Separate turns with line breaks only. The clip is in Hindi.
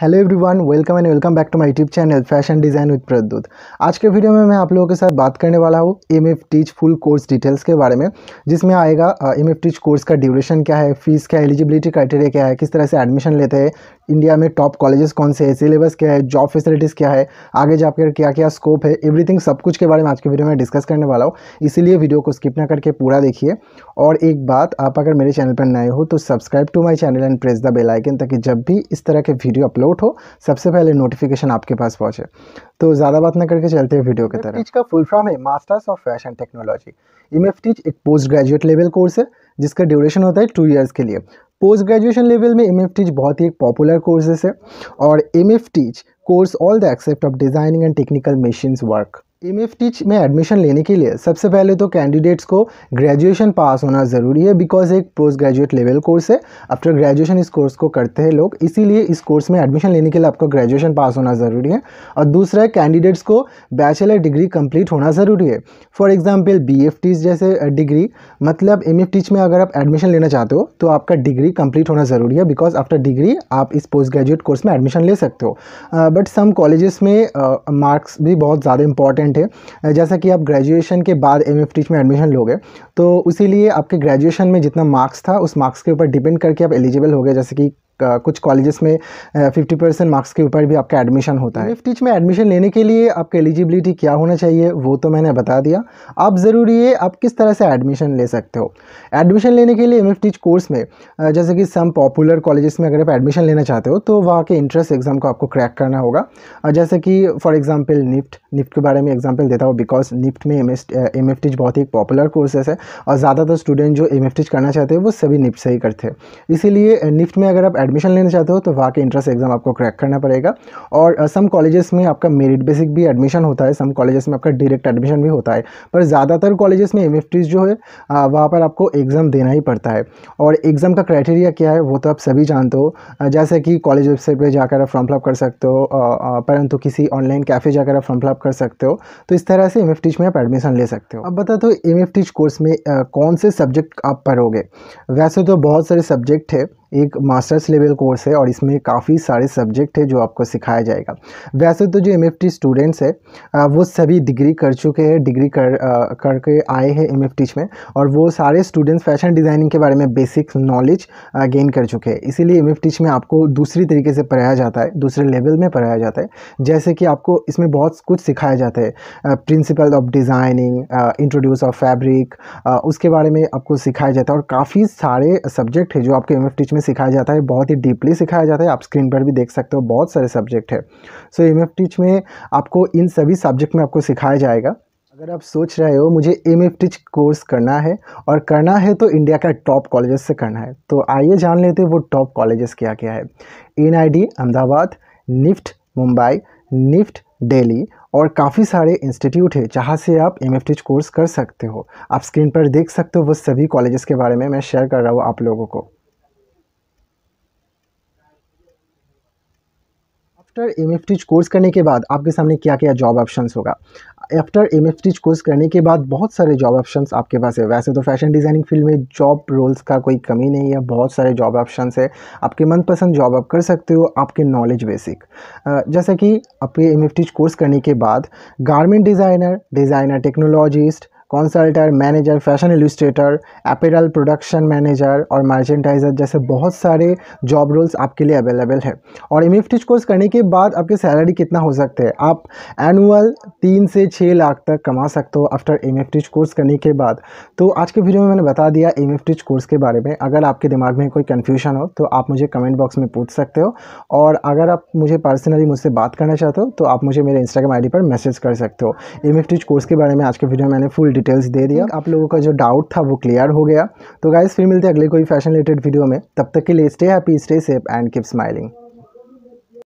hello everyone welcome and welcome back to my YouTube channel fashion design with Pradyut आज के वीडियो में मैं आप लोगों के साथ बात करने वाला हूँ M F tech full course details के बारे में जिसमें आएगा एम एफ टीच कोर्स का ड्यूरेशन क्या है फीस क्या है एलिजिबिलिटी क्राइटेरिया क्या है किस तरह से एडमिशन लेते हैं इंडिया में टॉप कॉलेजेस कौन से है सिलेबस क्या है जॉब फैसिलिटीज़ क्या है आगे जाकर क्या क्या स्कोप है एवरीथिंग सब कुछ के बारे में आज के वीडियो में डिस्कस करने वाला हूँ इसीलिए वीडियो को स्किप ना करके पूरा देखिए और एक बात आप अगर मेरे चैनल पर नए हो तो subscribe to my channel and press the bell icon ताकि जब भी इस तरह के वीडियो अपलोड अलर्ट हो सबसे पहले नोटिफिकेशन आपके पास पहुंचे तो ज़्यादा बात ना करके चलते हैं वीडियो की तरफ का फुल फॉर्म है masters of fashion technology M एक पोस्ट ग्रेजुएट लेवल कोर्स है जिसका ड्यूरेशन होता है टू ईयर्स के लिए पोस्ट ग्रेजुएशन लेवल में एम बहुत ही एक पॉपुलर कोर्सेस है और M course all the except of designing and technical machines work M F tech में एडमिशन लेने के लिए सबसे पहले तो कैंडिडेट्स को ग्रेजुएशन पास होना ज़रूरी है बिकॉज एक पोस्ट ग्रेजुएट लेवल कोर्स है आफ्टर ग्रेजुएशन इस कोर्स को करते हैं लोग इसीलिए इस कोर्स में एडमिशन लेने के लिए आपको ग्रेजुएशन पास होना ज़रूरी है और दूसरा है कैंडिडेट्स को बैचलर डिग्री कंप्लीट होना ज़रूरी है for example B F tech जैसे डिग्री मतलब एम एफ टीच में अगर आप एडमिशन लेना चाहते हो तो आपका डिग्री कंप्लीट होना ज़रूरी है बिकॉज आफ्टर डिग्री आप इस पोस्ट ग्रेजुएट कोर्स में एडमिशन ले सकते हो बट सम कॉलेजेस में मार्क्स भी बहुत ज़्यादा इंपॉर्टेंट इंपॉर्टेंट है जैसा कि आप ग्रेजुएशन के बाद एम में एडमिशन लोगे तो उसी लिए आपके ग्रेजुएशन में जितना मार्क्स था उस मार्क्स के ऊपर डिपेंड करके आप एलिजिबल हो गए जैसे कि कुछ कॉलेजेस में फिफ्टी परसेंट मार्क्स के ऊपर भी आपका एडमिशन होता है टीच में एडमिशन लेने के लिए आपका एलिजिबिलिटी क्या होना चाहिए वो तो मैंने बता दिया आप ज़रूरी है आप किस तरह से एडमिशन ले सकते हो एडमिशन लेने के लिए एम टीच कोर्स में जैसे कि सम पॉपुलर कॉलेजेस में अगर आप एडमिशन लेना चाहते हो तो वहाँ के इंट्रेंस एग्ज़ाम को आपको क्रैक करना होगा जैसे कि फॉर एग्ज़ाम्पल निफ्ट निफ्ट के बारे में एग्जाम्पल देता हूँ बिकॉज निफ्ट में एम एफ टीच बहुत ही पॉपुलर कोर्सेस है और ज़्यादातर स्टूडेंट जो एम एफ टीच करना चाहते हैं वो सभी निफ्ट से ही करते हैं इसीलिए निफ्ट में अगर आप एडमिशन लेना चाहते हो तो वहाँ के इंट्रेंस एग्ज़ाम आपको क्रैक करना पड़ेगा और सम कॉलेजेस में आपका मेरिट बेसिक भी एडमिशन होता है सम कॉलेजेस में आपका डायरेक्ट एडमिशन भी होता है पर ज़्यादातर कॉलेजेस में एम जो है वहाँ पर आपको एग्ज़ाम देना ही पड़ता है और एग्ज़ाम का क्राइटेरिया क्या है वो तो आप सभी जानते हो जैसे कि कॉलेज वेबसाइट पर जाकर आप फॉर्म फिलअप कर सकते हो परंतु किसी ऑनलाइन कैफ़े जाकर आप फॉर्म फिलअप कर सकते हो तो इस तरह से एम में आप एडमिशन ले सकते हो अब बता दो एम कोर्स में कौन से सब्जेक्ट आप पढ़ोगे वैसे तो बहुत सारे सब्जेक्ट है एक मास्टर्स लेवल कोर्स है और इसमें काफ़ी सारे सब्जेक्ट है जो आपको सिखाया जाएगा वैसे तो जो एम स्टूडेंट्स है वो सभी डिग्री कर चुके हैं डिग्री कर करके आए हैं एम में और वो सारे स्टूडेंट्स फैशन डिज़ाइनिंग के बारे में बेसिक नॉलेज गेन कर चुके हैं इसीलिए एम में आपको दूसरी तरीके से पढ़ाया जाता है दूसरे लेवल में पढ़ाया जाता है जैसे कि आपको इसमें बहुत कुछ सिखाया जाता है principle of designing introduce of fabric उसके बारे में आपको सिखाया जाता है और काफ़ी सारे सब्जेक्ट है जो आपके एम में इसमें सिखाया जाता है बहुत ही डीपली सिखाया जाता है आप स्क्रीन पर भी देख सकते हो बहुत सारे सब्जेक्ट है सो एम एफ टीच में आपको इन सभी सब्जेक्ट में आपको सिखाया जाएगा अगर आप सोच रहे हो मुझे एम एफ टीच कोर्स करना है और करना है तो इंडिया का टॉप कॉलेजेस से करना है तो आइए जान लेते हैं वो टॉप कॉलेजेस क्या क्या है N I D Ahmedabad NIFT Mumbai NIFT Delhi और काफ़ी सारे इंस्टीट्यूट है जहाँ से आप एम एफ कोर्स कर सकते हो आप स्क्रीन पर देख सकते हो वो सभी कॉलेजेस के बारे में मैं शेयर कर रहा हूँ आप लोगों को after M F tech course करने के बाद आपके सामने क्या क्या जॉब ऑप्शन होगा after M F tech course करने के बाद बहुत सारे जॉब ऑप्शन आपके पास है वैसे तो फैशन डिज़ाइनिंग फील्ड में जॉब रोल्स का कोई कमी नहीं है बहुत सारे जॉब ऑप्शन है आपके मनपसंद जॉब आप कर सकते हो आपके नॉलेज बेसिक जैसे कि आपके एम एफ टीच कोर्स करने के बाद garment designer designer technologist consulter manager fashion illustrator apparel production manager और मर्चेंटाइजर जैसे बहुत सारे जॉब रोल्स आपके लिए अवेलेबल है और एम कोर्स करने के बाद आपकी सैलरी कितना हो सकते है आप एनुअल तीन से छः लाख तक कमा सकते हो आफ्टर एम कोर्स करने के बाद तो आज के वीडियो में मैंने बता दिया एम कोर्स के बारे में अगर आपके दिमाग में कोई कन्फ्यूजन हो तो आप मुझे कमेंट बॉक्स में पूछ सकते हो और अगर आप मुझे पर्सनली मुझसे बात करना चाहते हो तो आप मुझे मेरे इंस्टाग्राम आई पर मैसेज कर सकते हो एम कोर्स के बारे में आज के वीडियो में मैंने फुल डिटेल्स दे दिया आप लोगों का जो डाउट था वो क्लियर हो गया तो गाइज़ फिर मिलते हैं अगले कोई फैशन रिलेटेड वीडियो में तब तक के लिए stay happy stay safe and keep smiling